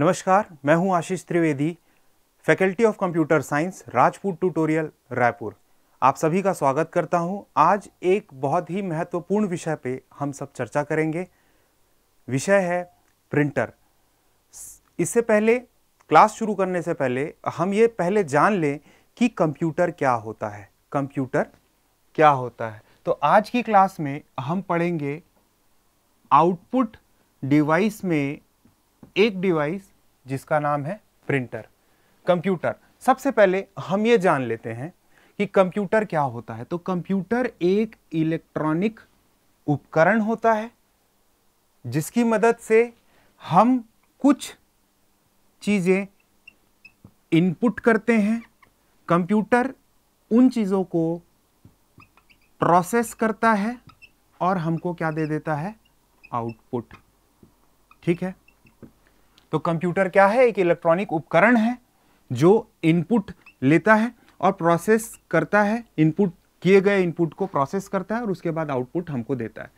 नमस्कार मैं हूं Ashish Trivedi faculty of computer science Rajput tutorial Raipur आप सभी का स्वागत करता हूं आज एक बहुत ही महत्वपूर्ण विषय पे हम सब चर्चा करेंगे विषय है प्रिंटर इससे पहले क्लास शुरू करने से पहले हम ये पहले जान लें कि कंप्यूटर क्या होता है कंप्यूटर क्या होता है तो आज की क्लास में हम पढ़ेंगे आउटपुट डिवाइस में एक डिवाइस जिसका नाम है प्रिंटर कंप्यूटर सबसे पहले हम ये जान लेते हैं कि कंप्यूटर क्या होता है तो कंप्यूटर एक इलेक्ट्रॉनिक उपकरण होता है जिसकी मदद से हम कुछ चीज़ें इनपुट करते हैं कंप्यूटर उन चीज़ों को प्रोसेस करता है और हमको क्या दे देता है आउटपुट ठीक है तो कंप्यूटर क्या है एक इलेक्ट्रॉनिक उपकरण है जो इनपुट लेता है और प्रोसेस करता है इनपुट किए गए इनपुट को प्रोसेस करता है और उसके बाद आउटपुट हमको देता है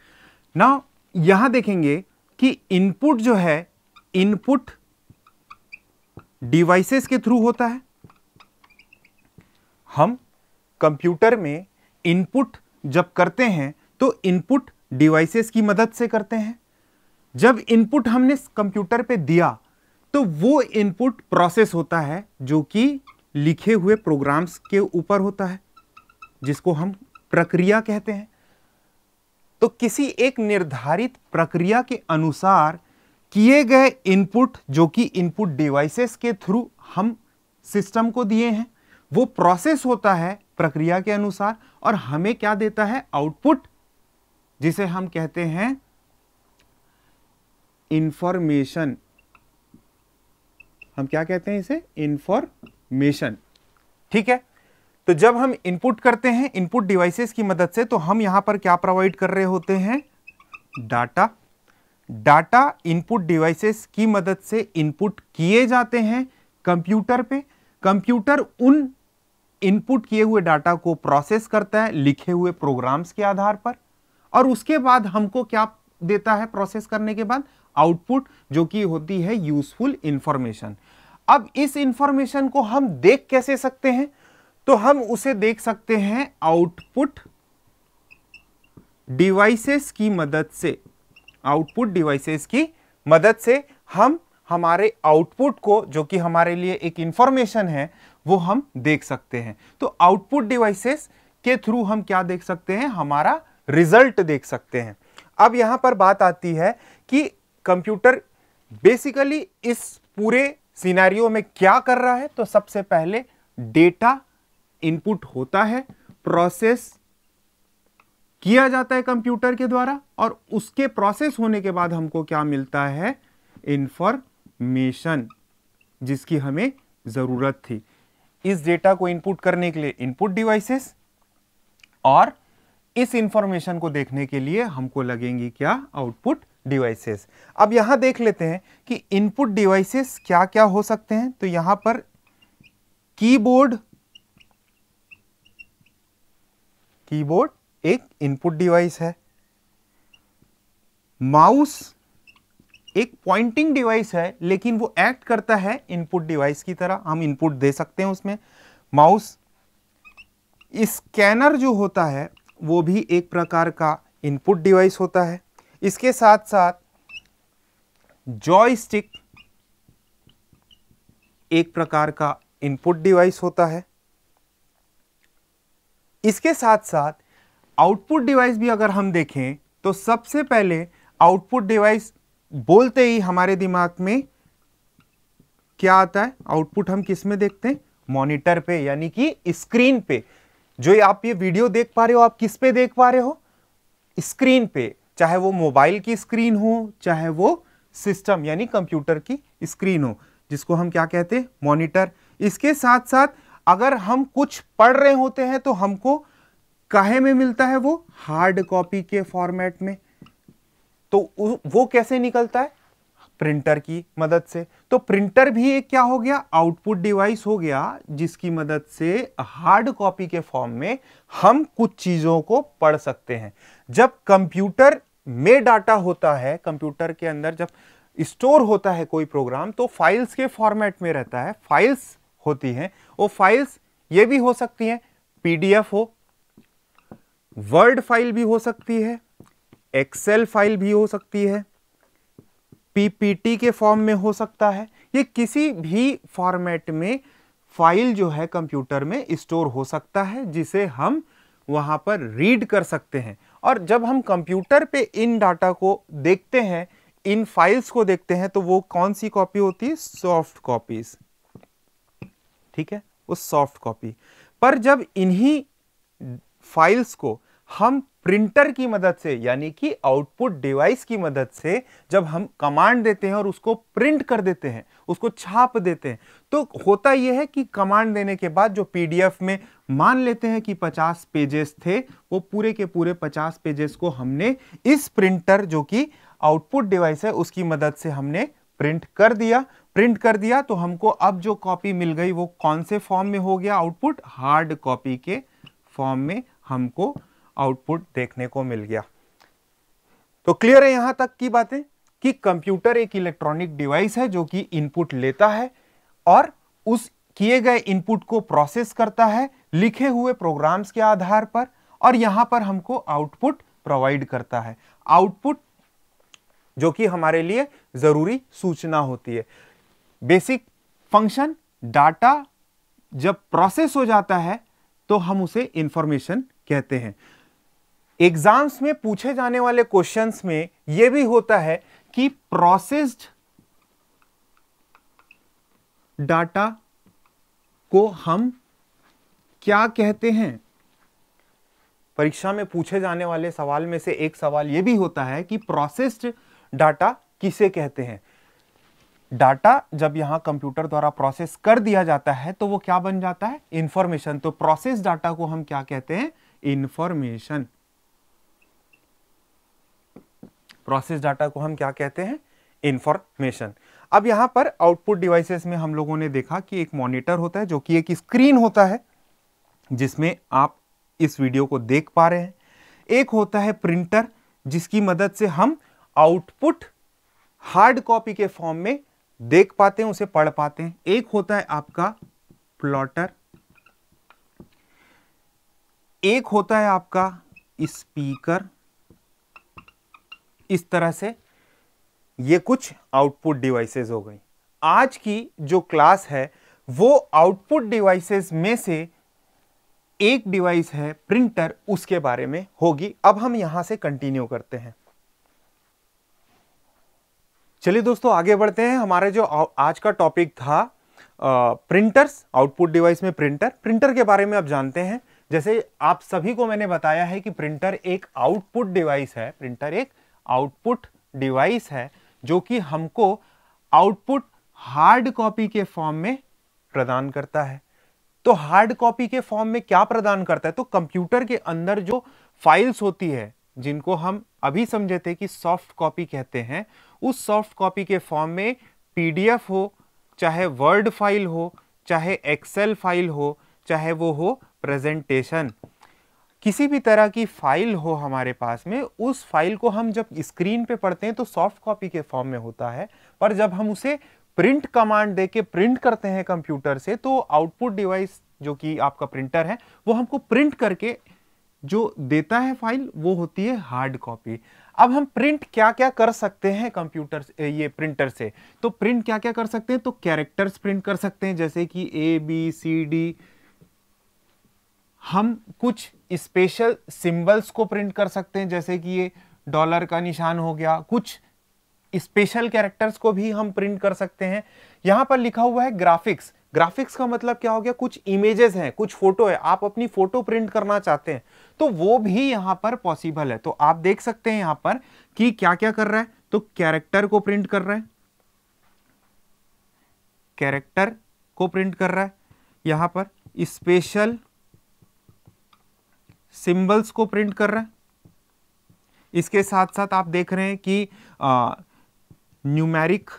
ना यहां देखेंगे कि इनपुट जो है इनपुट डिवाइसेस के थ्रू होता है हम कंप्यूटर में इनपुट जब करते हैं तो इनपुट डिवाइसेस की मदद से करते हैं जब इनपुट हमने कंप्यूटर पे दिया तो वो इनपुट प्रोसेस होता है जो कि लिखे हुए प्रोग्राम्स के ऊपर होता है जिसको हम प्रक्रिया कहते हैं तो किसी एक निर्धारित प्रक्रिया के अनुसार किए गए इनपुट जो कि इनपुट डिवाइसेस के थ्रू हम सिस्टम को दिए हैं वो प्रोसेस होता है प्रक्रिया के अनुसार और हमें क्या देता है आउटपुट जिसे हम कहते हैं इंफॉर्मेशन हम क्या कहते हैं इसे इंफॉर्मेशन ठीक है तो जब हम इनपुट करते हैं इनपुट डिवाइसेस की मदद से तो हम यहां पर क्या प्रोवाइड कर रहे होते हैं डाटा डाटा इनपुट डिवाइसेस की मदद से इनपुट किए जाते हैं कंप्यूटर पे कंप्यूटर उन इनपुट किए हुए डाटा को प्रोसेस करता है लिखे हुए प्रोग्राम्स के आधार पर और उसके बाद हमको क्या देता है प्रोसेस करने के बाद आउटपुट जो कि होती है यूजफुल इंफॉर्मेशन अब इस इंफॉर्मेशन को हम देख कैसे सकते हैं तो हम उसे देख सकते हैं आउटपुट डिवाइसेस की मदद से आउटपुट डिवाइसेस की मदद से हम हमारे आउटपुट को जो कि हमारे लिए एक इंफॉर्मेशन है वो हम देख सकते हैं तो आउटपुट डिवाइसेस के थ्रू हम क्या देख सकते हैं हमारा रिजल्ट देख सकते हैं अब यहां पर बात आती है कि कंप्यूटर बेसिकली इस पूरे सिनेरियो में क्या कर रहा है तो सबसे पहले डेटा इनपुट होता है प्रोसेस किया जाता है कंप्यूटर के द्वारा और उसके प्रोसेस होने के बाद हमको क्या मिलता है इंफॉर्मेशन जिसकी हमें ज़रूरत थी इस डेटा को इनपुट करने के लिए इनपुट डिवाइसेस और इस इंफॉर्मेशन को देखने के लिए हमको लगेंगी क्या आउटपुट डिवाइसेस अब यहां देख लेते हैं कि इनपुट डिवाइसेस क्या क्या हो सकते हैं तो यहां पर कीबोर्ड कीबोर्ड एक इनपुट डिवाइस है माउस एक पॉइंटिंग डिवाइस है लेकिन वो एक्ट करता है इनपुट डिवाइस की तरह हम इनपुट दे सकते हैं उसमें माउस स्कैनर जो होता है वो भी एक प्रकार का इनपुट डिवाइस होता है इसके साथ साथ जॉयस्टिक एक प्रकार का इनपुट डिवाइस होता है इसके साथ साथ आउटपुट डिवाइस भी अगर हम देखें तो सबसे पहले आउटपुट डिवाइस बोलते ही हमारे दिमाग में क्या आता है आउटपुट हम किस में देखते हैं मॉनिटर पे यानी कि स्क्रीन पे जो आप ये वीडियो देख पा रहे हो आप किस पे देख पा रहे हो स्क्रीन पे चाहे वो मोबाइल की स्क्रीन हो चाहे वो सिस्टम यानी कंप्यूटर की स्क्रीन हो जिसको हम क्या कहते हैं मॉनिटर इसके साथ साथ अगर हम कुछ पढ़ रहे होते हैं तो हमको कहे में मिलता है वो हार्ड कॉपी के फॉर्मेट में तो वो कैसे निकलता है प्रिंटर की मदद से तो प्रिंटर भी एक क्या हो गया आउटपुट डिवाइस हो गया जिसकी मदद से हार्ड कॉपी के फॉर्म में हम कुछ चीज़ों को पढ़ सकते हैं जब कंप्यूटर में डाटा होता है कंप्यूटर के अंदर जब स्टोर होता है कोई प्रोग्राम तो फाइल्स के फॉर्मेट में रहता है फाइल्स होती हैं वो फाइल्स ये भी हो सकती हैं पीडीएफ हो वर्ड फाइल भी हो सकती है एक्सेल फाइल भी हो सकती है पीपीटी के फॉर्म में हो सकता है ये किसी भी फॉर्मेट में फाइल जो है कंप्यूटर में स्टोर हो सकता है जिसे हम वहाँ पर रीड कर सकते हैं और जब हम कंप्यूटर पे इन डाटा को देखते हैं इन फाइल्स को देखते हैं तो वो कौन सी कॉपी होती है सॉफ्ट कॉपीज ठीक है वो सॉफ्ट कॉपी पर जब इन्हीं फाइल्स को हम प्रिंटर की मदद से यानी कि आउटपुट डिवाइस की मदद से जब हम कमांड देते हैं और उसको प्रिंट कर देते हैं उसको छाप देते हैं तो होता यह है कि कमांड देने के बाद जो पीडीएफ में मान लेते हैं कि 50 पेजेस थे वो पूरे के पूरे 50 पेजेस को हमने इस प्रिंटर जो कि आउटपुट डिवाइस है उसकी मदद से हमने प्रिंट कर दिया प्रिंट कर दिया तो हमको अब जो कॉपी मिल गई वो कौन से फॉर्म में हो गया आउटपुट हार्ड कॉपी के फॉर्म में हमको आउटपुट देखने को मिल गया तो क्लियर है यहां तक की बातें कि कंप्यूटर एक इलेक्ट्रॉनिक डिवाइस है जो कि इनपुट लेता है और उस किए गए इनपुट को प्रोसेस करता है लिखे हुए प्रोग्राम्स के आधार पर और यहां पर हमको आउटपुट प्रोवाइड करता है आउटपुट जो कि हमारे लिए ज़रूरी सूचना होती है बेसिक फंक्शन डाटा जब प्रोसेस हो जाता है तो हम उसे इंफॉर्मेशन कहते हैं एग्जाम्स में पूछे जाने वाले क्वेश्चंस में यह भी होता है कि प्रोसेस्ड डाटा को हम क्या कहते हैं परीक्षा में पूछे जाने वाले सवाल में से एक सवाल यह भी होता है कि प्रोसेस्ड डाटा किसे कहते हैं डाटा जब यहां कंप्यूटर द्वारा प्रोसेस कर दिया जाता है तो वो क्या बन जाता है इंफॉर्मेशन तो प्रोसेस डाटा को हम क्या कहते हैं इंफॉर्मेशन प्रोसेस डाटा को हम क्या कहते हैं इन्फॉर्मेशन अब यहाँ पर आउटपुट डिवाइसेस में हम लोगों ने देखा कि एक मॉनिटर होता है जो कि एक स्क्रीन होता है जिसमें आप इस वीडियो को देख पा रहे हैं एक होता है प्रिंटर जिसकी मदद से हम आउटपुट हार्ड कॉपी के फॉर्म में देख पाते हैं उसे पढ़ पाते हैं एक होता है आपका प्लॉटर एक होता है आपका स्पीकर इस तरह से ये कुछ आउटपुट डिवाइसेस हो गई आज की जो क्लास है वो आउटपुट डिवाइसेस में से एक डिवाइस है प्रिंटर उसके बारे में होगी अब हम यहां से कंटिन्यू करते हैं चलिए दोस्तों आगे बढ़ते हैं हमारे जो आज का टॉपिक था प्रिंटर्स आउटपुट डिवाइस में प्रिंटर प्रिंटर के बारे में आप जानते हैं जैसे आप सभी को मैंने बताया है कि प्रिंटर एक आउटपुट डिवाइस है प्रिंटर एक आउटपुट डिवाइस है जो कि हमको आउटपुट हार्ड कॉपी के फॉर्म में प्रदान करता है तो हार्ड कॉपी के फॉर्म में क्या प्रदान करता है तो कंप्यूटर के अंदर जो फाइल्स होती है जिनको हम अभी समझे थे कि सॉफ्ट कॉपी कहते हैं उस सॉफ्ट कॉपी के फॉर्म में पीडीएफ हो चाहे वर्ड फाइल हो चाहे एक्सेल फाइल हो चाहे वो हो प्रेजेंटेशन किसी भी तरह की फाइल हो हमारे पास में उस फाइल को हम जब स्क्रीन पे पढ़ते हैं तो सॉफ्ट कॉपी के फॉर्म में होता है पर जब हम उसे प्रिंट कमांड दे के प्रिंट करते हैं कंप्यूटर से तो आउटपुट डिवाइस जो कि आपका प्रिंटर है वो हमको प्रिंट करके जो देता है फाइल वो होती है हार्ड कॉपी अब हम प्रिंट क्या क्या कर सकते हैं कंप्यूटर ये प्रिंटर से तो प्रिंट क्या क्या कर सकते हैं तो कैरेक्टर्स प्रिंट कर सकते हैं जैसे कि ए बी सी डी हम कुछ स्पेशल सिंबल्स को प्रिंट कर सकते हैं जैसे कि ये डॉलर का निशान हो गया कुछ स्पेशल कैरेक्टर्स को भी हम प्रिंट कर सकते हैं यहां पर लिखा हुआ है ग्राफिक्स ग्राफिक्स का मतलब क्या हो गया कुछ इमेजेस हैं कुछ फोटो है आप अपनी फोटो प्रिंट करना चाहते हैं तो वो भी यहां पर पॉसिबल है तो आप देख सकते हैं यहां पर कि क्या क्या कर रहा है तो कैरेक्टर को प्रिंट कर रहा है कैरेक्टर को प्रिंट कर रहा है यहां पर स्पेशल सिंबल्स को प्रिंट कर रहा है इसके साथ साथ आप देख रहे हैं कि न्यूमेरिक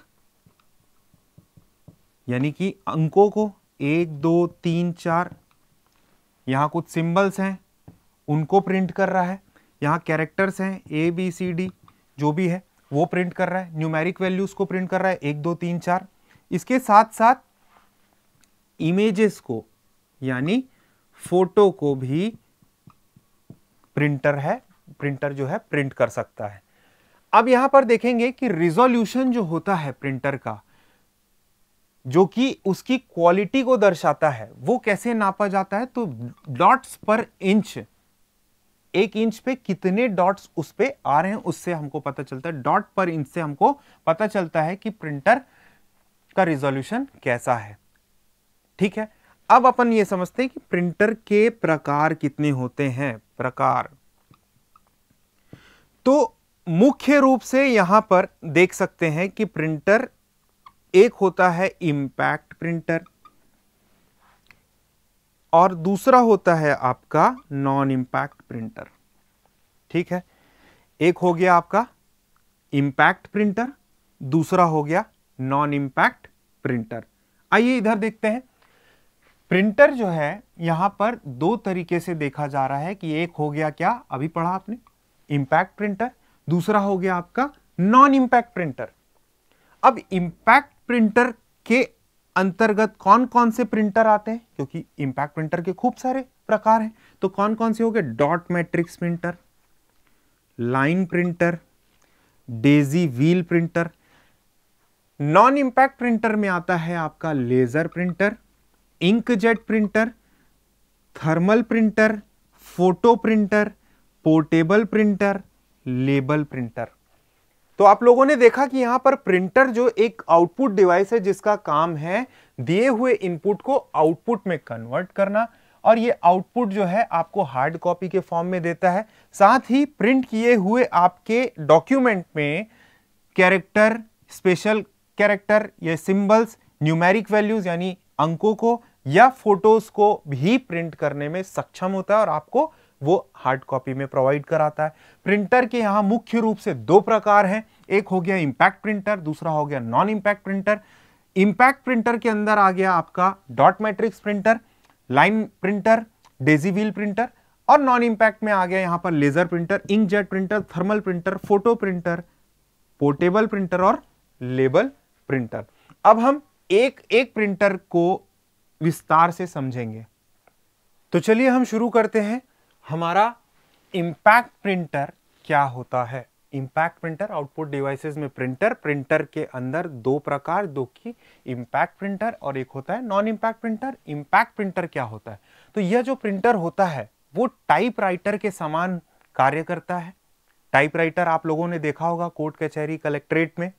यानी कि अंकों को एक दो तीन चार यहां कुछ सिंबल्स हैं उनको प्रिंट कर रहा है यहां कैरेक्टर्स हैं ए बी सी डी जो भी है वो प्रिंट कर रहा है न्यूमेरिक वैल्यूज़ को प्रिंट कर रहा है एक दो तीन चार इसके साथ साथ इमेजेस को यानी फोटो को भी प्रिंटर है प्रिंटर जो है प्रिंट कर सकता है अब यहां पर देखेंगे कि रिजोल्यूशन जो होता है प्रिंटर का जो कि उसकी क्वालिटी को दर्शाता है वो कैसे नापा जाता है तो डॉट्स पर इंच एक इंच पे कितने डॉट्स उस पर आ रहे हैं उससे हमको पता चलता है डॉट पर इंच से हमको पता चलता है कि प्रिंटर का रिजोल्यूशन कैसा है ठीक है अब अपन ये समझते हैं कि प्रिंटर के प्रकार कितने होते हैं प्रकार तो मुख्य रूप से यहां पर देख सकते हैं कि प्रिंटर एक होता है इंपैक्ट प्रिंटर और दूसरा होता है आपका नॉन इंपैक्ट प्रिंटर ठीक है एक हो गया आपका इंपैक्ट प्रिंटर दूसरा हो गया नॉन इंपैक्ट प्रिंटर आइए इधर देखते हैं प्रिंटर जो है यहां पर दो तरीके से देखा जा रहा है कि एक हो गया क्या अभी पढ़ा आपने इंपैक्ट प्रिंटर दूसरा हो गया आपका नॉन इंपैक्ट प्रिंटर अब इंपैक्ट प्रिंटर के अंतर्गत कौन कौन से प्रिंटर आते हैं क्योंकि इंपैक्ट प्रिंटर के खूब सारे प्रकार हैं तो कौन कौन से हो गए dot matrix printer line printer daisy wheel printer non impact printer में आता है आपका laser printer inkjet printer thermal printer photo printer portable printer label printer तो आप लोगों ने देखा कि यहां पर प्रिंटर जो एक आउटपुट डिवाइस है जिसका काम है दिए हुए इनपुट को आउटपुट में कन्वर्ट करना और ये आउटपुट जो है आपको हार्ड कॉपी के फॉर्म में देता है साथ ही प्रिंट किए हुए आपके डॉक्यूमेंट में कैरेक्टर स्पेशल कैरेक्टर या सिंबल्स न्यूमेरिक वैल्यूज यानी अंकों को या फोटोज को भी प्रिंट करने में सक्षम होता है और आपको वो हार्ड कॉपी में प्रोवाइड कराता है प्रिंटर के यहां मुख्य रूप से दो प्रकार हैं एक हो गया इंपैक्ट प्रिंटर दूसरा हो गया non impact printer impact printer के अंदर आ गया आपका dot matrix printer line printer daisy wheel printer और नॉन इंपैक्ट में आ गया यहां पर laser printer inkjet printer thermal printer photo printer portable printer और लेबल प्रिंटर अब हम एक एक प्रिंटर को विस्तार से समझेंगे तो चलिए हम शुरू करते हैं हमारा इम्पैक्ट प्रिंटर क्या होता है इम्पैक्ट प्रिंटर आउटपुट डिवाइसेस में प्रिंटर प्रिंटर के अंदर दो प्रकार दो की इम्पैक्ट प्रिंटर और एक होता है non impact printer impact printer क्या होता है तो यह जो प्रिंटर होता है वो टाइपराइटर के समान कार्य करता है टाइपराइटर आप लोगों ने देखा होगा कोर्ट कचहरी कलेक्ट्रेट में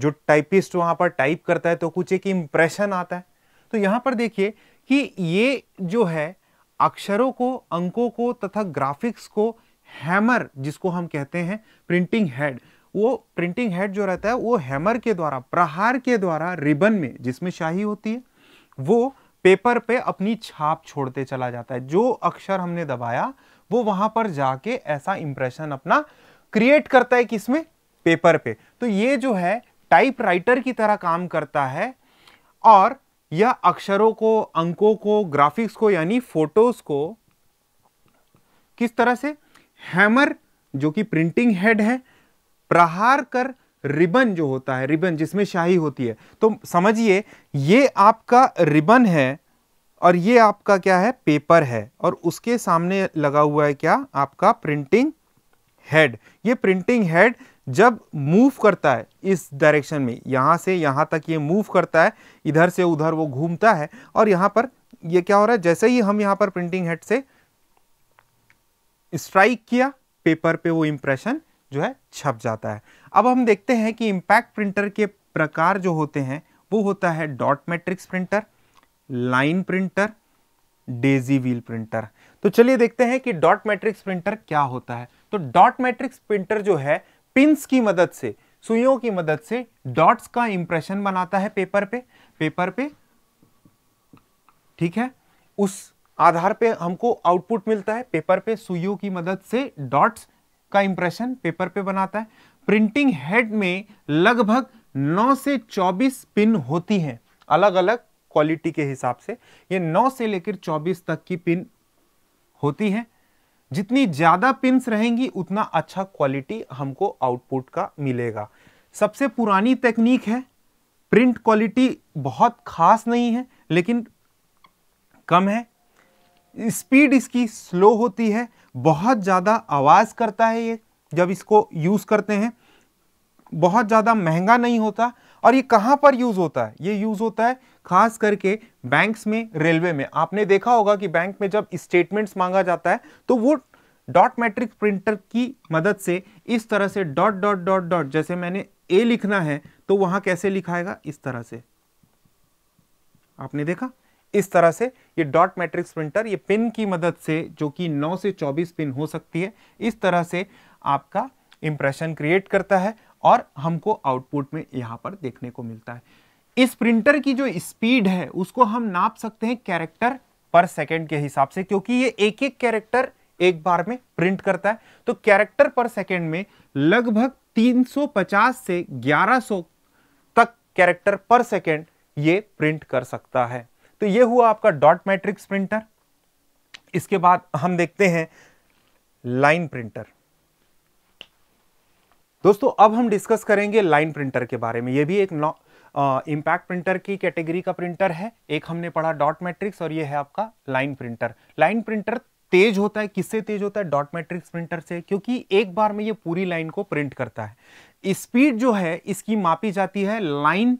जो टाइपिस्ट वहां पर टाइप करता है तो कुछ एक इंप्रेशन आता है तो यहाँ पर देखिए कि ये जो है अक्षरों को अंकों को तथा ग्राफिक्स को हैमर जिसको हम कहते हैं प्रिंटिंग हेड वो प्रिंटिंग हेड जो रहता है वो हैमर के द्वारा प्रहार के द्वारा रिबन में जिसमें शाही होती है वो पेपर पे अपनी छाप छोड़ते चला जाता है जो अक्षर हमने दबाया वो वहां पर जाके ऐसा इंप्रेशन अपना क्रिएट करता है किसमें पेपर पे तो ये जो है टाइपराइटर की तरह काम करता है और या अक्षरों को अंकों को ग्राफिक्स को यानी फोटोज को किस तरह से हैमर जो कि प्रिंटिंग हेड है प्रहार कर रिबन जो होता है रिबन जिसमें शाही होती है तो समझिए ये आपका रिबन है और ये आपका क्या है पेपर है और उसके सामने लगा हुआ है क्या आपका प्रिंटिंग हेड ये प्रिंटिंग हेड जब मूव करता है इस डायरेक्शन में यहाँ से यहाँ तक ये मूव करता है इधर से उधर वो घूमता है और यहाँ पर ये क्या हो रहा है जैसे ही हम यहाँ पर प्रिंटिंग हेड से स्ट्राइक किया पेपर पे वो इम्प्रेशन जो है छप जाता है अब हम देखते हैं कि इम्पैक्ट प्रिंटर के प्रकार जो होते हैं वो होता है dot matrix printer line printer daisy wheel printer तो चलिए देखते हैं कि डॉट मैट्रिक्स प्रिंटर क्या होता है तो डॉट मैट्रिक्स प्रिंटर जो है पिंस की मदद से सुइयों की मदद से डॉट्स का इंप्रेशन बनाता है पेपर पे पेपर पे ठीक है उस आधार पे हमको आउटपुट मिलता है पेपर पे सुइयों की मदद से डॉट्स का इंप्रेशन पेपर पे बनाता है प्रिंटिंग हेड में लगभग 9 से 24 पिन होती हैं अलग अलग क्वालिटी के हिसाब से ये 9 से लेकर 24 तक की पिन होती है जितनी ज़्यादा पिंस रहेंगी उतना अच्छा क्वालिटी हमको आउटपुट का मिलेगा सबसे पुरानी तकनीक है प्रिंट क्वालिटी बहुत खास नहीं है लेकिन कम है स्पीड इसकी स्लो होती है बहुत ज़्यादा आवाज़ करता है ये जब इसको यूज़ करते हैं बहुत ज़्यादा महंगा नहीं होता और ये कहां पर यूज होता है ये यूज होता है खास करके बैंक्स में रेलवे में आपने देखा होगा कि बैंक में जब स्टेटमेंट्स मांगा जाता है तो वो डॉट मैट्रिक प्रिंटर की मदद से इस तरह से डॉट डॉट डॉट डॉट जैसे मैंने ए लिखना है तो वहां कैसे लिखाएगा इस तरह से आपने देखा इस तरह से ये डॉट मैट्रिक्स प्रिंटर ये पिन की मदद से जो कि 9 से 24 पिन हो सकती है इस तरह से आपका इंप्रेशन क्रिएट करता है और हमको आउटपुट में यहाँ पर देखने को मिलता है इस प्रिंटर की जो स्पीड है उसको हम नाप सकते हैं कैरेक्टर पर सेकेंड के हिसाब से क्योंकि ये एक एक कैरेक्टर एक बार में प्रिंट करता है तो कैरेक्टर पर सेकेंड में लगभग 350 से 1100 तक कैरेक्टर पर सेकेंड ये प्रिंट कर सकता है तो ये हुआ आपका डॉट मैट्रिक्स प्रिंटर इसके बाद हम देखते हैं लाइन प्रिंटर दोस्तों अब हम डिस्कस करेंगे लाइन प्रिंटर के बारे में ये भी एक इम्पैक्ट प्रिंटर की कैटेगरी का प्रिंटर है एक हमने पढ़ा डॉट मैट्रिक्स और ये है आपका लाइन प्रिंटर लाइन प्रिंटर तेज होता है किससे तेज होता है डॉट मैट्रिक्स प्रिंटर से क्योंकि एक बार में ये पूरी लाइन को प्रिंट करता है स्पीड जो है इसकी मापी जाती है लाइन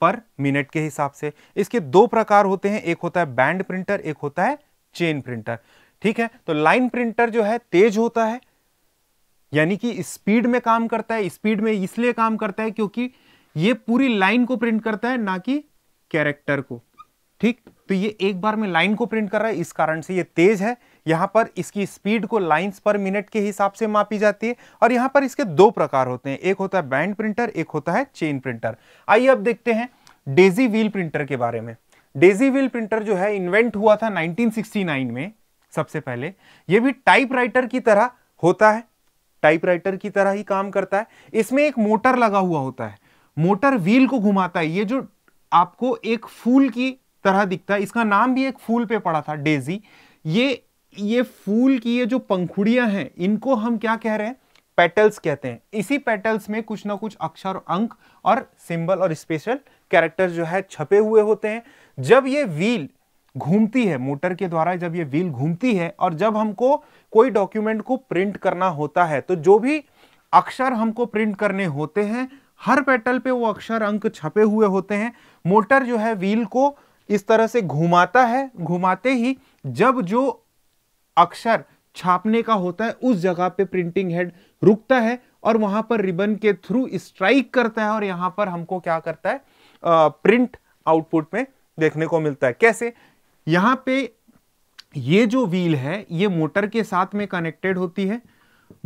पर मिनट के हिसाब से इसके दो प्रकार होते हैं एक होता है बैंड प्रिंटर एक होता है चेन प्रिंटर ठीक है तो लाइन प्रिंटर जो है तेज होता है यानी कि स्पीड में काम करता है स्पीड में इसलिए काम करता है क्योंकि ये पूरी लाइन को प्रिंट करता है ना कि कैरेक्टर को ठीक तो ये एक बार में लाइन को प्रिंट कर रहा है इस कारण से ये तेज है यहां पर इसकी स्पीड को लाइंस पर मिनट के हिसाब से मापी जाती है और यहां पर इसके दो प्रकार होते हैं एक होता है बैंड प्रिंटर एक होता है चेन प्रिंटर आइए अब देखते हैं डेजी व्हील प्रिंटर के बारे में डेजी व्हील प्रिंटर जो है इन्वेंट हुआ था नाइनटीन में सबसे पहले यह भी टाइप की तरह होता है टाइपराइटर की तरह ही काम करता है इसमें एक मोटर लगा हुआ होता है मोटर व्हील को घुमाता है ये जो आपको एक फूल की तरह दिखता है इसका नाम भी एक फूल पे पड़ा था डेजी ये ये फूल की ये जो पंखुड़ियां हैं इनको हम क्या कह रहे हैं पेटल्स कहते हैं इसी पेटल्स में कुछ ना कुछ अक्षर अंक और सिंबल और स्पेशल कैरेक्टर जो है छपे हुए होते हैं जब ये व्हील घूमती है मोटर के द्वारा जब ये व्हील घूमती है और जब हमको कोई डॉक्यूमेंट को प्रिंट करना होता है तो जो भी अक्षर हमको प्रिंट करने होते हैं हर पेटल पे वो अक्षर अंक छपे हुए होते हैं मोटर जो है व्हील को इस तरह से घुमाता है घुमाते ही जब जो अक्षर छापने का होता है उस जगह पे प्रिंटिंग हेड रुकता है और वहां पर रिबन के थ्रू स्ट्राइक करता है और यहां पर हमको क्या करता है आ, प्रिंट आउटपुट में देखने को मिलता है कैसे यहां पे ये जो व्हील है ये मोटर के साथ में कनेक्टेड होती है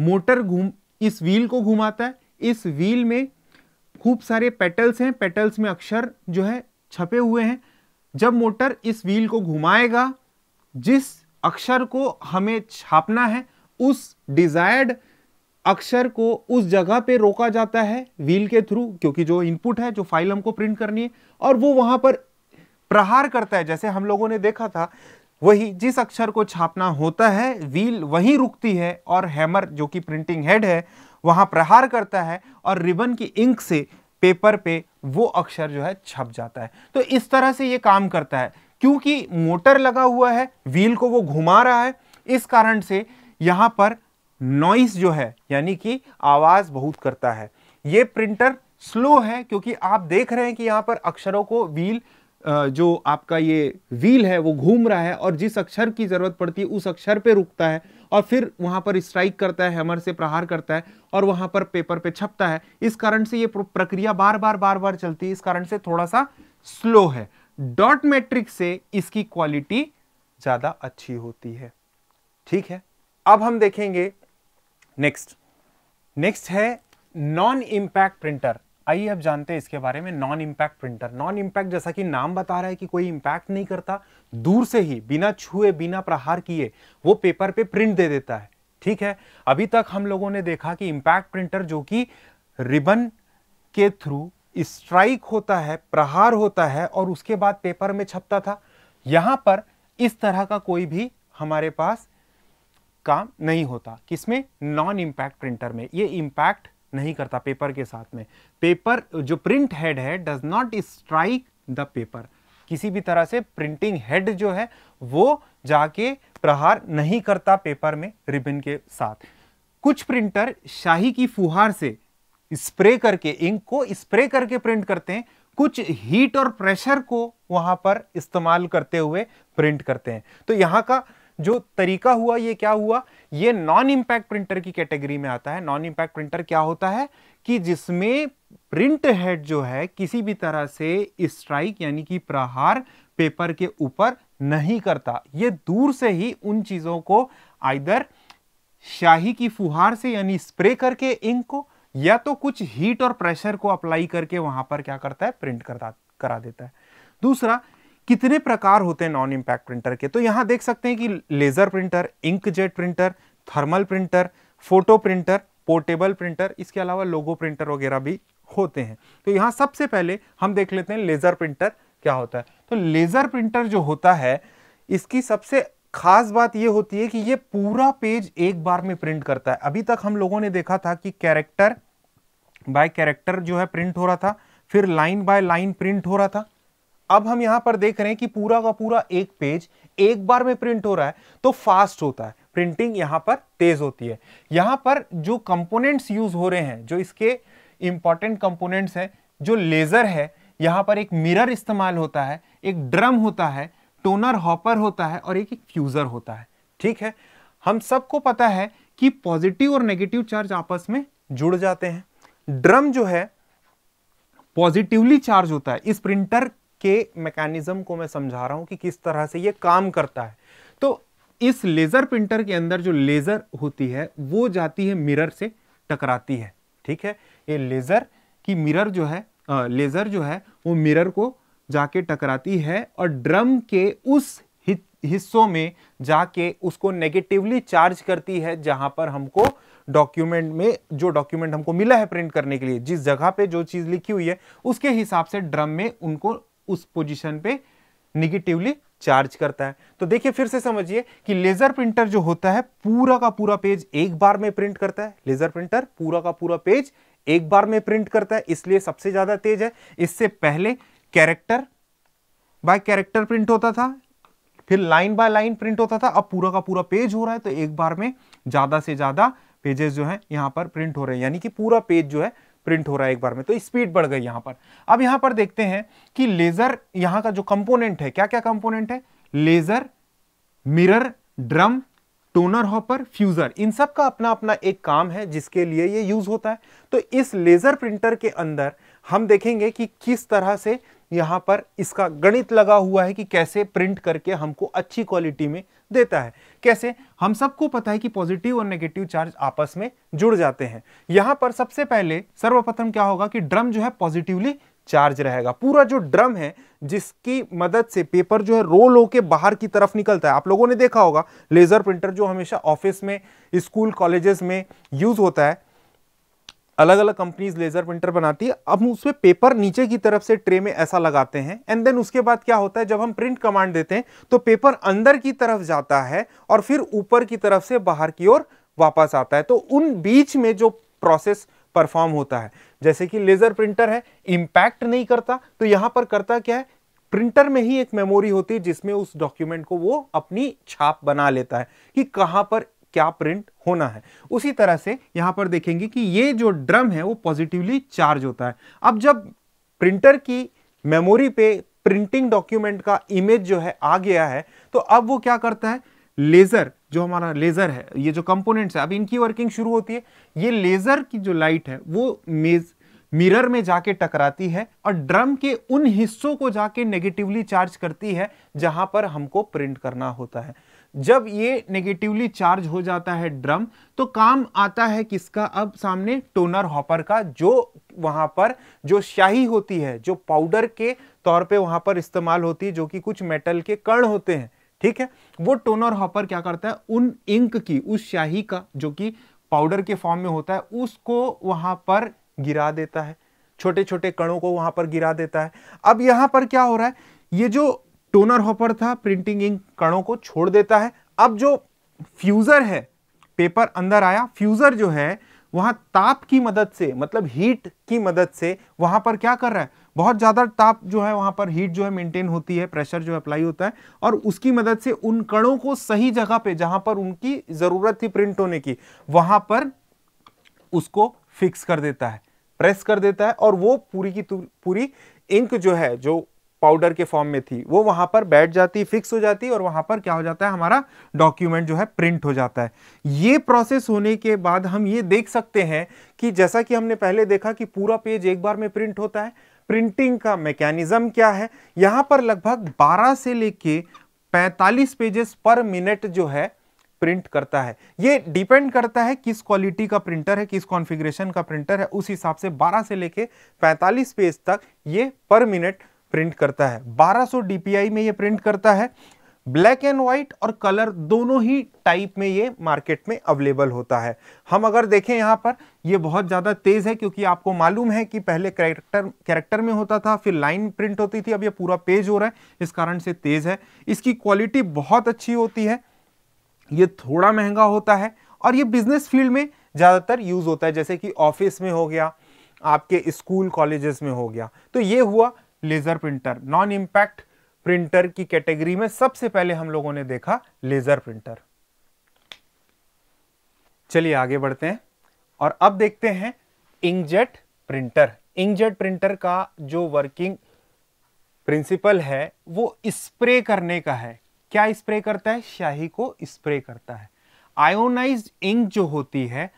मोटर घूम इस व्हील को घुमाता है इस व्हील में खूब सारे पेटल्स हैं पेटल्स में अक्षर जो है छपे हुए हैं जब मोटर इस व्हील को घुमाएगा जिस अक्षर को हमें छापना है उस डिजायर्ड अक्षर को उस जगह पे रोका जाता है व्हील के थ्रू क्योंकि जो इनपुट है जो फाइल हमको प्रिंट करनी है और वो वहां पर प्रहार करता है जैसे हम लोगों ने देखा था वही जिस अक्षर को छापना होता है व्हील वहीं रुकती है और हैमर जो कि प्रिंटिंग हेड है वहां प्रहार करता है और रिबन की इंक से पेपर पे वो अक्षर जो है छप जाता है तो इस तरह से ये काम करता है क्योंकि मोटर लगा हुआ है व्हील को वो घुमा रहा है इस कारण से यहाँ पर नॉइस जो है यानी कि आवाज़ बहुत करता है ये प्रिंटर स्लो है क्योंकि आप देख रहे हैं कि यहाँ पर अक्षरों को व्हील जो आपका ये व्हील है वो घूम रहा है और जिस अक्षर की ज़रूरत पड़ती है उस अक्षर पे रुकता है और फिर वहां पर स्ट्राइक करता है हैमर से प्रहार करता है और वहां पर पेपर पे छपता है इस कारण से ये प्रक्रिया बार बार बार बार चलती है इस कारण से थोड़ा सा स्लो है डॉट मैट्रिक से इसकी क्वालिटी ज़्यादा अच्छी होती है ठीक है अब हम देखेंगे नेक्स्ट नेक्स्ट है नॉन इम्पैक्ट प्रिंटर आइए अब जानते हैं इसके बारे में non impact printer non impact जैसा कि नाम बता रहा है कि कोई इम्पैक्ट नहीं करता दूर से ही बिना छुए बिना प्रहार किए वो पेपर पे प्रिंट दे देता है ठीक है अभी तक हम लोगों ने देखा कि इम्पैक्ट प्रिंटर जो कि रिबन के थ्रू स्ट्राइक होता है प्रहार होता है और उसके बाद पेपर में छपता था यहाँ पर इस तरह का कोई भी हमारे पास काम नहीं होता किसमें नॉन इम्पैक्ट प्रिंटर में ये इम्पैक्ट नहीं करता पेपर के साथ में पेपर जो प्रिंट हेड है does not strike the paper किसी भी तरह से प्रिंटिंग हेड जो है वो जाके प्रहार नहीं करता पेपर में रिबन के साथ कुछ प्रिंटर शाही की फुहार से स्प्रे करके इंक को स्प्रे करके प्रिंट करते हैं कुछ हीट और प्रेशर को वहां पर इस्तेमाल करते हुए प्रिंट करते हैं तो यहां का जो तरीका हुआ ये क्या हुआ ये नॉन इम्पैक्ट प्रिंटर की कैटेगरी में आता है नॉन इम्पैक्ट प्रिंटर क्या होता है कि जिसमें प्रिंट हेड जो है किसी भी तरह से स्ट्राइक यानी कि प्रहार पेपर के ऊपर नहीं करता ये दूर से ही उन चीज़ों को आइदर शाही की फुहार से यानी स्प्रे करके इंक को या तो कुछ हीट और प्रेशर को अप्लाई करके वहां पर क्या करता है प्रिंट करता करा देता है दूसरा कितने प्रकार होते हैं नॉन इम्पैक्ट प्रिंटर के तो यहाँ देख सकते हैं कि laser printer inkjet printer thermal printer photo printer portable printer इसके अलावा लोगो प्रिंटर वगैरह भी होते हैं तो यहाँ सबसे पहले हम देख लेते हैं लेज़र प्रिंटर क्या होता है तो लेज़र प्रिंटर जो होता है इसकी सबसे खास बात यह होती है कि ये पूरा पेज एक बार में प्रिंट करता है अभी तक हम लोगों ने देखा था कि कैरेक्टर बाय कैरेक्टर जो है प्रिंट हो रहा था फिर लाइन बाय लाइन प्रिंट हो रहा था अब हम यहां पर देख रहे हैं कि पूरा का पूरा एक पेज एक बार में प्रिंट हो रहा है तो फास्ट होता है प्रिंटिंग यहां पर तेज होती है यहां पर जो कंपोनेंट्स यूज हो रहे हैं जो इसके इंपॉर्टेंट कंपोनेंट्स हैं जो लेजर है यहां पर एक मिरर इस्तेमाल होता है एक ड्रम होता है टोनर हॉपर होता है और एक एक फ्यूजर होता है ठीक है हम सबको पता है कि पॉजिटिव और नेगेटिव चार्ज आपस में जुड़ जाते हैं ड्रम जो है पॉजिटिवली चार्ज होता है इस प्रिंटर के मैकेनिज्म को मैं समझा रहा हूं कि किस तरह से ये काम करता है तो इस लेज़र प्रिंटर के अंदर जो लेज़र होती है वो जाती है मिरर से टकराती है ठीक है ये लेज़र की मिरर जो है आ, लेज़र जो है वो मिरर को जाके टकराती है और ड्रम के उस हिस्सों में जाके उसको नेगेटिवली चार्ज करती है जहां पर हमको डॉक्यूमेंट में जो डॉक्यूमेंट हमको मिला है प्रिंट करने के लिए जिस जगह पे जो चीज़ लिखी हुई है उसके हिसाब से ड्रम में उनको उस पोजिशन पे निगेटिवली चार्ज करता है तो देखिए फिर से समझिए कि लेजर प्रिंटर जो होता है पूरा का पूरा पेज एक बार में प्रिंट करता है लेजर प्रिंटर पूरा का पूरा पेज एक बार में प्रिंट करता है इसलिए सबसे ज्यादा तेज है इससे पहले कैरेक्टर बाय कैरेक्टर प्रिंट होता था फिर लाइन बाय लाइन प्रिंट होता था अब पूरा का पूरा पेज हो रहा है तो एक बार में ज्यादा से ज्यादा पेजेस जो है यहां पर प्रिंट हो रहे हैं यानी कि पूरा पेज जो है प्रिंट हो रहा है एक बार में तो स्पीड बढ़ गई यहां पर अब यहां पर देखते हैं कि लेज़र यहां का जो कंपोनेंट है क्या क्या कंपोनेंट है laser mirror drum toner hopper fuser इन सब का अपना अपना एक काम है जिसके लिए ये यूज होता है तो इस लेजर प्रिंटर के अंदर हम देखेंगे कि किस तरह से यहाँ पर इसका गणित लगा हुआ है कि कैसे प्रिंट करके हमको अच्छी क्वालिटी में देता है कैसे हम सबको पता है कि पॉजिटिव और नेगेटिव चार्ज आपस में जुड़ जाते हैं यहाँ पर सबसे पहले सर्वप्रथम क्या होगा कि ड्रम जो है पॉजिटिवली चार्ज रहेगा पूरा जो ड्रम है जिसकी मदद से पेपर जो है रोल होके बाहर की तरफ निकलता है आप लोगों ने देखा होगा लेज़र प्रिंटर जो हमेशा ऑफिस में स्कूल कॉलेजेस में यूज़ होता है अलग अलग कंपनीज लेज़र प्रिंटर बनाती है अब उसमें पेपर नीचे की तरफ से ट्रे में ऐसा लगाते हैं एंड देन उसके बाद क्या होता है जब हम प्रिंट कमांड देते हैं तो पेपर अंदर की तरफ जाता है और फिर ऊपर की तरफ से बाहर की ओर वापस आता है तो उन बीच में जो प्रोसेस परफॉर्म होता है जैसे कि लेज़र प्रिंटर है इम्पैक्ट नहीं करता तो यहाँ पर करता क्या है प्रिंटर में ही एक मेमोरी होती है जिसमें उस डॉक्यूमेंट को वो अपनी छाप बना लेता है कि कहाँ पर क्या प्रिंट होना है उसी तरह से यहां पर देखेंगे कि ये जो ड्रम है वो पॉजिटिवली चार्ज होता है अब जब प्रिंटर की मेमोरी पे प्रिंटिंग डॉक्यूमेंट का इमेज जो है आ गया है तो अब वो क्या करता है लेज़र जो हमारा लेज़र है ये जो कंपोनेंट्स है अब इनकी वर्किंग शुरू होती है ये लेज़र की जो लाइट है वो मेज मिरर में जाके टकराती है और ड्रम के उन हिस्सों को जाके नेगेटिवली चार्ज करती है जहां पर हमको प्रिंट करना होता है जब ये नेगेटिवली चार्ज हो जाता है ड्रम तो काम आता है किसका अब सामने टोनर हॉपर का जो वहां पर जो शाही होती है जो पाउडर के तौर पे वहां पर इस्तेमाल होती है जो कि कुछ मेटल के कण होते हैं ठीक है वो टोनर हॉपर क्या करता है उन इंक की उस शाही का जो कि पाउडर के फॉर्म में होता है उसको वहां पर गिरा देता है छोटे छोटे कणों को वहां पर गिरा देता है अब यहां पर क्या हो रहा है ये जो टोनर हॉपर था प्रिंटिंग इंक कणों को छोड़ देता है अब जो फ्यूज़र है पेपर अंदर आया फ्यूज़र जो है वहां ताप की मदद से मतलब हीट की मदद से वहां पर क्या कर रहा है बहुत ज़्यादा ताप जो है वहां पर हीट जो है मेंटेन होती है प्रेशर जो अप्लाई होता है और उसकी मदद से उन कणों को सही जगह पे जहां पर उनकी ज़रूरत थी प्रिंट होने की वहां पर उसको फिक्स कर देता है प्रेस कर देता है और वो पूरी की पूरी इंक जो है जो पाउडर के फॉर्म में थी वो वहां पर बैठ जाती फिक्स हो जाती और वहां पर क्या हो जाता है हमारा डॉक्यूमेंट जो है प्रिंट हो जाता है ये प्रोसेस होने के बाद हम ये देख सकते हैं कि जैसा कि हमने पहले देखा कि पूरा पेज एक बार में प्रिंट होता है प्रिंटिंग का मैकेनिज्म क्या है यहां पर लगभग 12 से लेके 45 पेजेस पर मिनट जो है प्रिंट करता है ये डिपेंड करता है किस क्वालिटी का प्रिंटर है किस कॉन्फ़िगरेशन का प्रिंटर है उस हिसाब से 12 से लेके 45 पेज तक ये पर मिनट प्रिंट करता है 1200 डीपीआई में ये प्रिंट करता है ब्लैक एंड व्हाइट और कलर दोनों ही टाइप में ये मार्केट में अवेलेबल होता है हम अगर देखें यहाँ पर ये बहुत ज़्यादा तेज़ है क्योंकि आपको मालूम है कि पहले कैरेक्टर कैरेक्टर में होता था फिर लाइन प्रिंट होती थी अब ये पूरा पेज हो रहा है इस कारण से तेज़ है इसकी क्वालिटी बहुत अच्छी होती है ये थोड़ा महंगा होता है और ये बिजनेस फील्ड में ज़्यादातर यूज़ होता है जैसे कि ऑफिस में हो गया आपके स्कूल कॉलेजेस में हो गया तो ये हुआ laser printer non impact printer की कैटेगरी में सबसे पहले हम लोगों ने देखा लेजर प्रिंटर चलिए आगे बढ़ते हैं और अब देखते हैं इंकजेट प्रिंटर इंकजेट प्रिंटर का जो वर्किंग प्रिंसिपल है वो स्प्रे करने का है क्या स्प्रे करता है स्याही को स्प्रे करता है आयोनाइज्ड इंक जो होती है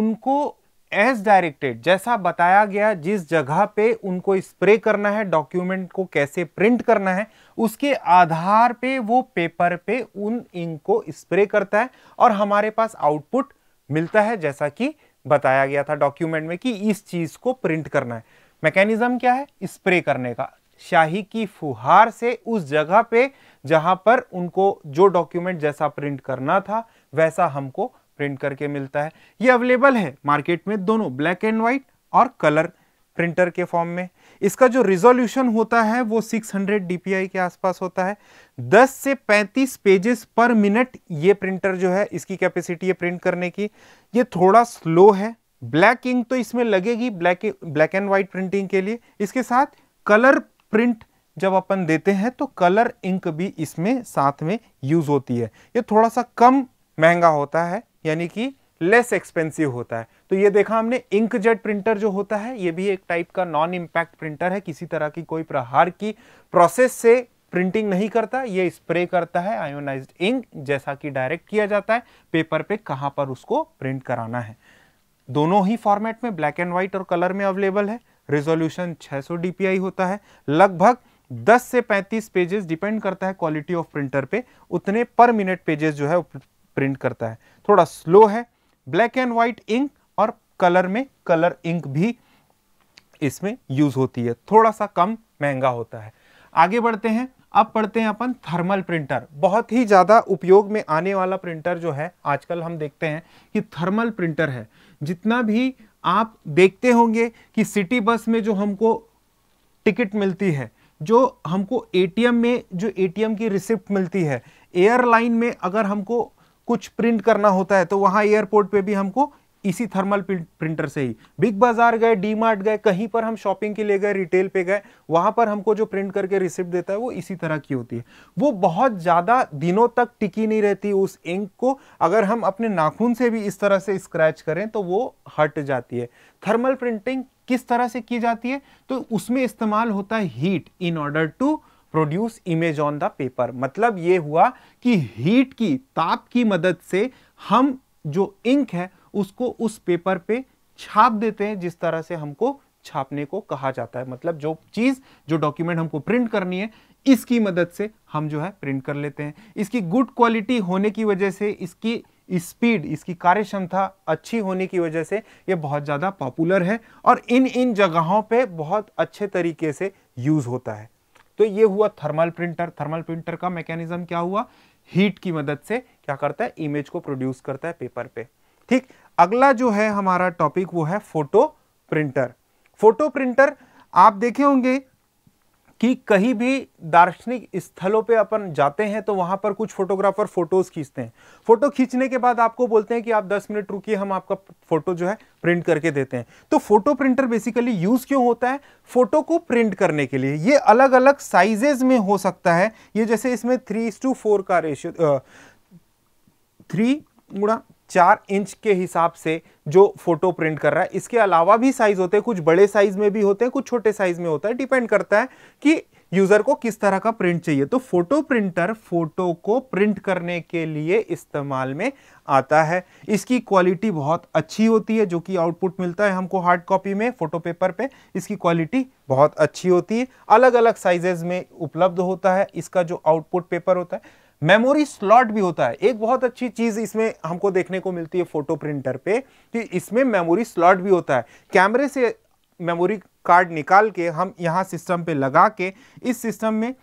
उनको एज डायरेक्टेड जैसा बताया गया जिस जगह पे उनको स्प्रे करना है डॉक्यूमेंट को कैसे प्रिंट करना है उसके आधार पे वो पेपर पे उन इंक को स्प्रे करता है और हमारे पास आउटपुट मिलता है जैसा कि बताया गया था डॉक्यूमेंट में कि इस चीज़ को प्रिंट करना है मैकेनिज्म क्या है स्प्रे करने का शाही की फुहार से उस जगह पे जहां पर उनको जो डॉक्यूमेंट जैसा प्रिंट करना था वैसा हमको प्रिंट करके मिलता है ये अवेलेबल है मार्केट में दोनों ब्लैक एंड व्हाइट और कलर प्रिंटर के फॉर्म में इसका जो रिजोल्यूशन होता है वो 600 डीपीआई के आसपास होता है 10 से 35 पेजेस पर मिनट ये प्रिंटर जो है इसकी कैपेसिटी है प्रिंट करने की ये थोड़ा स्लो है ब्लैक इंक तो इसमें लगेगी black black and white printing के लिए इसके साथ कलर प्रिंट जब अपन देते हैं तो कलर इंक भी इसमें साथ में यूज होती है ये थोड़ा सा कम महंगा होता है यानी कि लेस एक्सपेंसिव होता है तो ये देखा हमने इंक जेट प्रिंटर जो होता है ये भी एक टाइप का नॉन इम्पैक्ट प्रिंटर है किसी तरह की कोई प्रहार की प्रोसेस से प्रिंटिंग नहीं करता ये स्प्रे करता है आयोनाइज्ड इंक जैसा कि डायरेक्ट किया जाता है पेपर पे कहां पर उसको प्रिंट कराना है दोनों ही फॉर्मेट में ब्लैक एंड व्हाइट और कलर में अवेलेबल है रिजोल्यूशन 600 डीपीआई होता है लगभग 10 से 35 पेजेस डिपेंड करता है क्वालिटी ऑफ प्रिंटर पे उतने पर मिनट पेजेस जो है प्रिंट करता है थोड़ा स्लो है ब्लैक एंड व्हाइट इंक और कलर में कलर इंक भी इसमें यूज होती है थोड़ा सा कम महंगा होता है आगे बढ़ते हैं अब पढ़ते हैं अपन थर्मल प्रिंटर बहुत ही ज़्यादा उपयोग में आने वाला प्रिंटर जो है आजकल हम देखते हैं कि थर्मल प्रिंटर है जितना भी आप देखते होंगे कि सिटी बस में जो हमको टिकट मिलती है जो हमको एटीएम में जो एटीएम की रिसिप्ट मिलती है एयरलाइन में अगर हमको कुछ प्रिंट करना होता है तो वहाँ एयरपोर्ट पे भी हमको इसी थर्मल प्रिंटर से ही बिग बाजार गए डी मार्ट गए कहीं पर हम शॉपिंग के लिए गए रिटेल पे गए वहाँ पर हमको जो प्रिंट करके रिसिप्ट देता है वो इसी तरह की होती है वो बहुत ज़्यादा दिनों तक टिकी नहीं रहती उस इंक को अगर हम अपने नाखून से भी इस तरह से स्क्रैच करें तो वो हट जाती है थर्मल प्रिंटिंग किस तरह से की जाती है तो उसमें इस्तेमाल होता है heat in order to produce image on the paper मतलब ये हुआ कि हीट की ताप की मदद से हम जो इंक है उसको उस पेपर पे छाप देते हैं जिस तरह से हमको छापने को कहा जाता है मतलब जो चीज़ जो डॉक्यूमेंट हमको प्रिंट करनी है इसकी मदद से हम जो है प्रिंट कर लेते हैं इसकी गुड क्वालिटी होने की वजह से इसकी स्पीड इसकी कार्य क्षमता अच्छी होने की वजह से ये बहुत ज़्यादा पॉपुलर है और इन इन जगहों पे बहुत अच्छे तरीके से यूज़ होता है तो ये हुआ थर्मल प्रिंटर थर्मल प्रिंटर का मैकेनिज्म क्या हुआ हीट की मदद से क्या करता है इमेज को प्रोड्यूस करता है पेपर पे ठीक अगला जो है हमारा टॉपिक वो है फोटो प्रिंटर फोटो प्रिंटर आप देखे होंगे कि कहीं भी दार्शनिक स्थलों पे अपन जाते हैं तो वहाँ पर कुछ फोटोग्राफर फोटोज़ खींचते हैं फ़ोटो खींचने के बाद आपको बोलते हैं कि आप 10 मिनट रुकिए हम आपका फ़ोटो जो है प्रिंट करके देते हैं तो फ़ोटो प्रिंटर बेसिकली यूज़ क्यों होता है फ़ोटो को प्रिंट करने के लिए ये अलग अलग साइजेज में हो सकता है ये जैसे इसमें थ्री टू फोर का रेशियो थ्री गुणा चार इंच के हिसाब से जो फोटो प्रिंट कर रहा है इसके अलावा भी साइज होते हैं कुछ बड़े साइज में भी होते हैं कुछ छोटे साइज में होता है डिपेंड करता है कि यूजर को किस तरह का प्रिंट चाहिए तो फोटो प्रिंटर फोटो को प्रिंट करने के लिए इस्तेमाल में आता है इसकी क्वालिटी बहुत अच्छी होती है जो कि आउटपुट मिलता है हमको हार्ड कॉपी में फोटो पेपर पे इसकी क्वालिटी बहुत अच्छी होती है अलग अलग साइजेज में उपलब्ध होता है इसका जो आउटपुट पेपर होता है मेमोरी स्लॉट भी होता है एक बहुत अच्छी चीज इसमें हमको देखने को मिलती है फोटो प्रिंटर पे कि इसमें मेमोरी स्लॉट भी होता है कैमरे से मेमोरी कार्ड निकाल के हम यहाँ सिस्टम पे लगा के इस सिस्टम में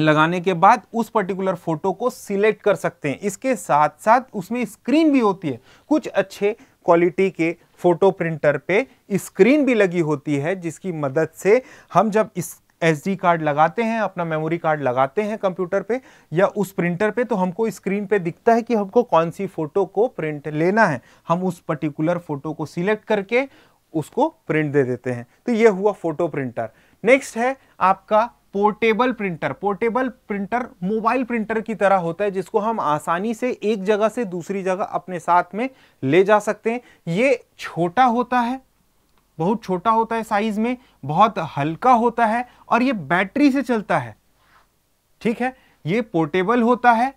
लगाने के बाद उस पर्टिकुलर फोटो को सिलेक्ट कर सकते हैं इसके साथ साथ उसमें स्क्रीन भी होती है कुछ अच्छे क्वालिटी के फोटो प्रिंटर पे स्क्रीन भी लगी होती है जिसकी मदद से हम जब इस एस कार्ड लगाते हैं अपना मेमोरी कार्ड लगाते हैं कंप्यूटर पे या उस प्रिंटर पे तो हमको स्क्रीन पे दिखता है कि हमको कौन सी फ़ोटो को प्रिंट लेना है हम उस पर्टिकुलर फ़ोटो को सिलेक्ट करके उसको प्रिंट दे देते हैं तो ये हुआ फ़ोटो प्रिंटर नेक्स्ट है आपका portable printer portable printer mobile printer की तरह होता है जिसको हम आसानी से एक जगह से दूसरी जगह अपने साथ में ले जा सकते हैं ये छोटा होता है बहुत छोटा होता है साइज में बहुत हल्का होता है और ये बैटरी से चलता है ठीक है ये पोर्टेबल होता है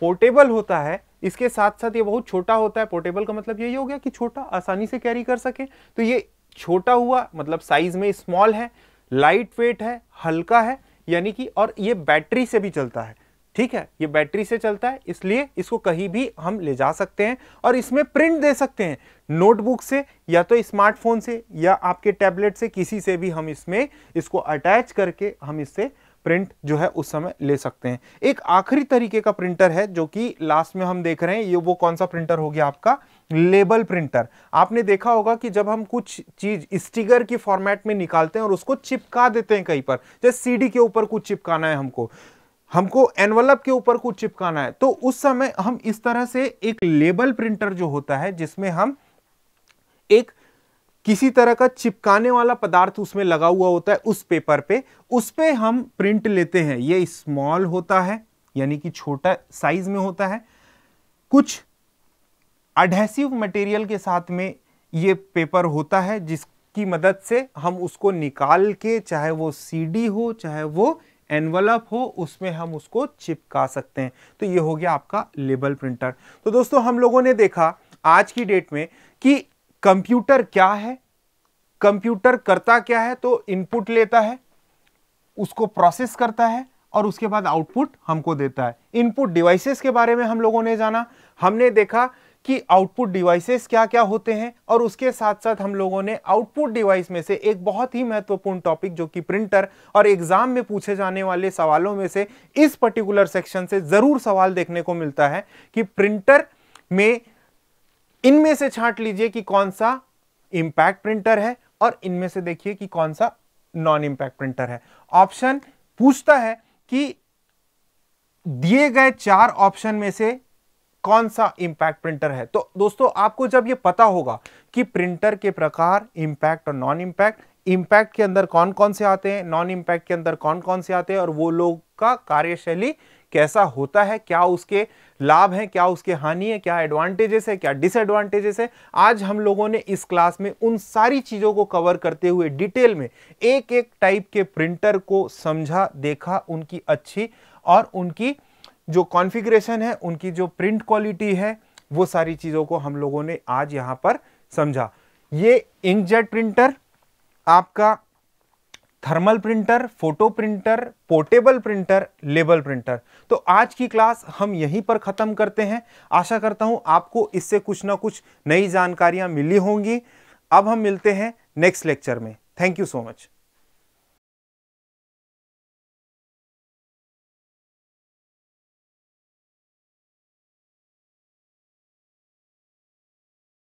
पोर्टेबल होता है इसके साथ साथ ये बहुत छोटा होता है पोर्टेबल का मतलब यही हो गया कि छोटा आसानी से कैरी कर सके तो ये छोटा हुआ मतलब साइज में स्मॉल है लाइट वेट है हल्का है यानी कि और ये बैटरी से भी चलता है ठीक है ये बैटरी से चलता है इसलिए इसको कहीं भी हम ले जा सकते हैं और इसमें प्रिंट दे सकते हैं नोटबुक से या तो स्मार्टफोन से या आपके टैबलेट से किसी से भी हम इसमें इसको अटैच करके हम इससे प्रिंट जो है उस समय ले सकते हैं एक आखिरी तरीके का प्रिंटर है जो कि लास्ट में हम देख रहे हैं ये वो कौन सा प्रिंटर हो गया आपका लेबल प्रिंटर आपने देखा होगा कि जब हम कुछ चीज स्टिकर की फॉर्मेट में निकालते हैं और उसको चिपका देते हैं कहीं पर जैसे सीडी के ऊपर कुछ चिपकाना है हमको हमको एनवलप के ऊपर कुछ चिपकाना है तो उस समय हम इस तरह से एक लेबल प्रिंटर जो होता है जिसमें हम एक किसी तरह का चिपकाने वाला पदार्थ उसमें लगा हुआ होता है उस पेपर पे उस पे हम प्रिंट लेते हैं ये स्मॉल होता है यानी कि छोटा साइज में होता है कुछ अडहेसिव मटेरियल के साथ में ये पेपर होता है जिसकी मदद से हम उसको निकाल के चाहे वो सीडी हो चाहे वो एनवलप हो उसमें हम उसको चिपका सकते हैं तो ये हो गया आपका लेबल प्रिंटर तो दोस्तों हम लोगों ने देखा आज की डेट में कि कंप्यूटर क्या है कंप्यूटर करता क्या है तो इनपुट लेता है उसको प्रोसेस करता है और उसके बाद आउटपुट हमको देता है इनपुट डिवाइसेस के बारे में हम लोगों ने जाना हमने देखा कि आउटपुट डिवाइसेस क्या क्या होते हैं और उसके साथ साथ हम लोगों ने आउटपुट डिवाइस में से एक बहुत ही महत्वपूर्ण टॉपिक जो कि प्रिंटर और एग्जाम में पूछे जाने वाले सवालों में से इस पर्टिकुलर सेक्शन से ज़रूर सवाल देखने को मिलता है कि प्रिंटर में इनमें से छांट लीजिए कि कौन सा इंपैक्ट प्रिंटर है और इनमें से देखिए कि कौन सा नॉन इंपैक्ट प्रिंटर है ऑप्शन पूछता है कि दिए गए चार ऑप्शन में से कौन सा इम्पैक्ट प्रिंटर है तो दोस्तों आपको जब ये पता होगा कि प्रिंटर के प्रकार इम्पैक्ट और नॉन इम्पैक्ट इम्पैक्ट के अंदर कौन कौन से आते हैं नॉन इम्पैक्ट के अंदर कौन कौन से आते हैं और वो लोग का कार्यशैली कैसा होता है क्या उसके लाभ हैं क्या उसके हानि है क्या एडवांटेजेस है क्या डिसएडवांटेजेस है आज हम लोगों ने इस क्लास में उन सारी चीज़ों को कवर करते हुए डिटेल में एक एक टाइप के प्रिंटर को समझा देखा उनकी अच्छी और उनकी जो कॉन्फ़िगरेशन है उनकी जो प्रिंट क्वालिटी है वो सारी चीज़ों को हम लोगों ने आज यहाँ पर समझा ये इंकजेट प्रिंटर आपका thermal printer photo printer portable printer label printer तो आज की क्लास हम यहीं पर ख़त्म करते हैं आशा करता हूं आपको इससे कुछ ना कुछ नई जानकारियां मिली होंगी अब हम मिलते हैं नेक्स्ट लेक्चर में थैंक यू सो मच